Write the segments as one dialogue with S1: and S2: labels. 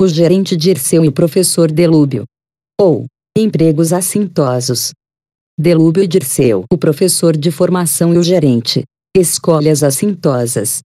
S1: o gerente Dirceu e o professor Delúbio. Ou, empregos assintosos. Delúbio e Dirceu, o professor de formação e o gerente. Escolhas assintosas.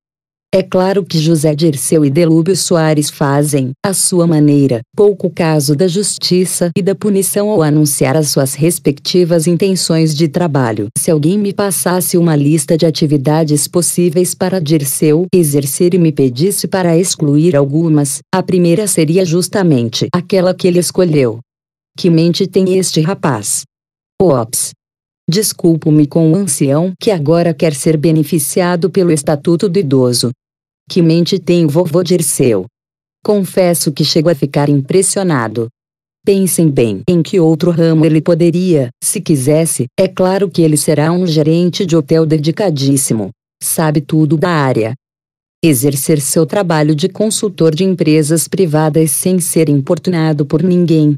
S1: É claro que José Dirceu e Delúbio Soares fazem, à sua maneira, pouco caso da justiça e da punição ao anunciar as suas respectivas intenções de trabalho. Se alguém me passasse uma lista de atividades possíveis para Dirceu exercer e me pedisse para excluir algumas, a primeira seria justamente aquela que ele escolheu. Que mente tem este rapaz? Ops! Desculpo-me com o ancião que agora quer ser beneficiado pelo Estatuto do Idoso. Que mente tem o vovô Dirceu? Confesso que chego a ficar impressionado. Pensem bem em que outro ramo ele poderia, se quisesse, é claro que ele será um gerente de hotel dedicadíssimo. Sabe tudo da área. Exercer seu trabalho de consultor de empresas privadas sem ser importunado por ninguém,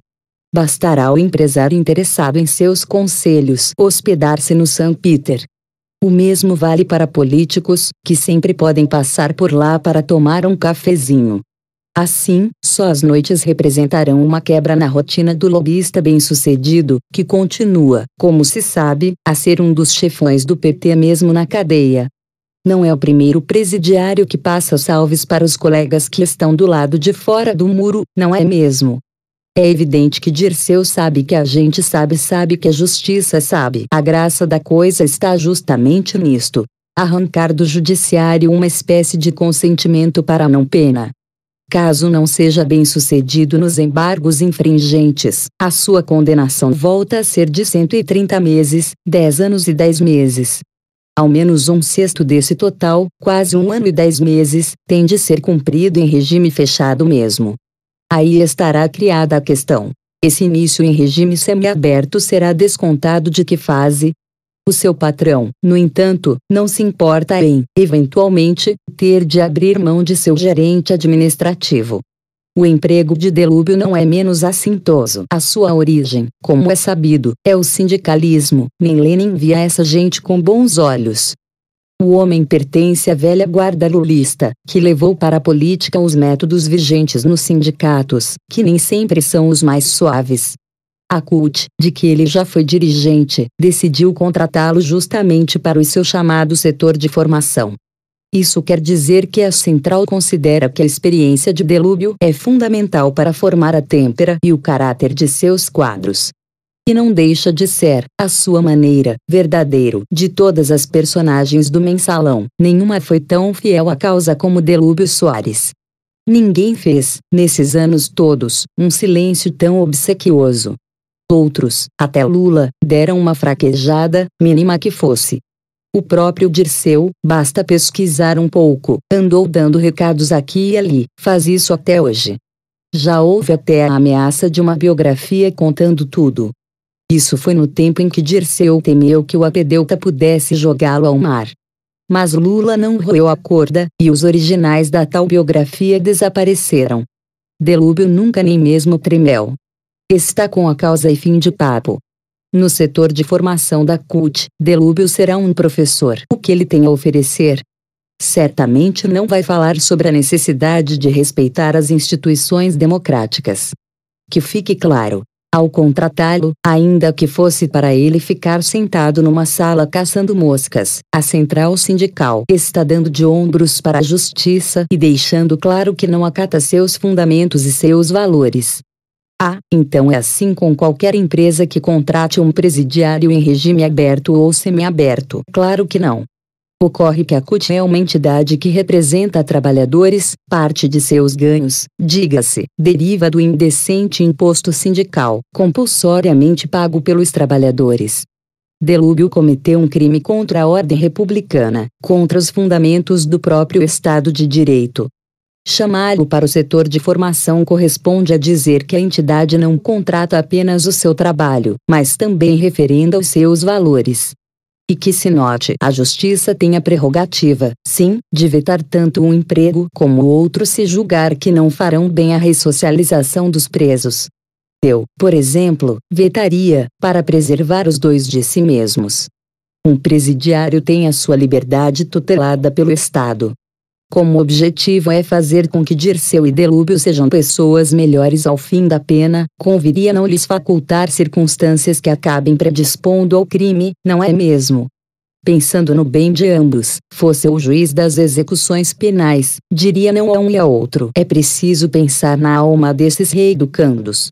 S1: Bastará ao empresário interessado em seus conselhos hospedar-se no São Peter. O mesmo vale para políticos, que sempre podem passar por lá para tomar um cafezinho. Assim, só as noites representarão uma quebra na rotina do lobista bem-sucedido, que continua, como se sabe, a ser um dos chefões do PT mesmo na cadeia. Não é o primeiro presidiário que passa salves para os colegas que estão do lado de fora do muro, não é mesmo? É evidente que Dirceu sabe que a gente sabe, sabe que a justiça sabe. A graça da coisa está justamente nisto. Arrancar do judiciário uma espécie de consentimento para não pena. Caso não seja bem sucedido nos embargos infringentes, a sua condenação volta a ser de 130 meses, 10 anos e 10 meses. Ao menos um sexto desse total, quase um ano e 10 meses, tem de ser cumprido em regime fechado mesmo. Aí estará criada a questão. Esse início em regime semiaberto será descontado de que fase? O seu patrão, no entanto, não se importa em, eventualmente, ter de abrir mão de seu gerente administrativo. O emprego de Delúbio não é menos assintoso. A sua origem, como é sabido, é o sindicalismo. Nem Lenin via essa gente com bons olhos. O homem pertence à velha guarda lulista, que levou para a política os métodos vigentes nos sindicatos, que nem sempre são os mais suaves. A CUT, de que ele já foi dirigente, decidiu contratá-lo justamente para o seu chamado setor de formação. Isso quer dizer que a central considera que a experiência de Delúbio é fundamental para formar a têmpera e o caráter de seus quadros que não deixa de ser, à sua maneira, verdadeiro. De todas as personagens do mensalão, nenhuma foi tão fiel à causa como Delúbio Soares. Ninguém fez, nesses anos todos, um silêncio tão obsequioso. Outros, até Lula, deram uma fraquejada, mínima que fosse. O próprio Dirceu, basta pesquisar um pouco, andou dando recados aqui e ali, faz isso até hoje. Já houve até a ameaça de uma biografia contando tudo. Isso foi no tempo em que Dirceu temeu que o Apedeuta pudesse jogá-lo ao mar. Mas Lula não roeu a corda, e os originais da tal biografia desapareceram. Delúbio nunca nem mesmo tremeu. Está com a causa e fim de papo. No setor de formação da CUT, Delúbio será um professor. O que ele tem a oferecer? Certamente não vai falar sobre a necessidade de respeitar as instituições democráticas. Que fique claro, ao contratá-lo, ainda que fosse para ele ficar sentado numa sala caçando moscas. A central sindical está dando de ombros para a justiça e deixando claro que não acata seus fundamentos e seus valores. Ah, então é assim com qualquer empresa que contrate um presidiário em regime aberto ou semiaberto. Claro que não. Ocorre que a CUT é uma entidade que representa trabalhadores, parte de seus ganhos, diga-se, deriva do indecente imposto sindical, compulsoriamente pago pelos trabalhadores. Delúbio cometeu um crime contra a ordem republicana, contra os fundamentos do próprio Estado de Direito. Chamá-lo para o setor de formação corresponde a dizer que a entidade não contrata apenas o seu trabalho, mas também referenda os seus valores. E que se note, a justiça tem a prerrogativa, sim, de vetar tanto um emprego como o outro se julgar que não farão bem à ressocialização dos presos. Eu, por exemplo, vetaria, para preservar os dois de si mesmos. Um presidiário tem a sua liberdade tutelada pelo Estado, como objetivo é fazer com que Dirceu e Delúbio sejam pessoas melhores ao fim da pena, conviria não lhes facultar circunstâncias que acabem predispondo ao crime, não é mesmo? Pensando no bem de ambos, fosse o juiz das execuções penais, diria não a um e a outro. É preciso pensar na alma desses reeducandos.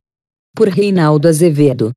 S1: Por Reinaldo Azevedo.